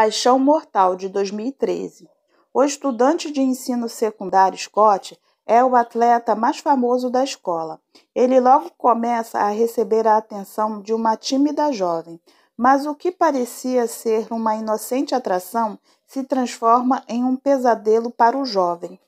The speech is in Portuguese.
Paixão Mortal, de 2013. O estudante de ensino secundário Scott é o atleta mais famoso da escola. Ele logo começa a receber a atenção de uma tímida jovem, mas o que parecia ser uma inocente atração se transforma em um pesadelo para o jovem.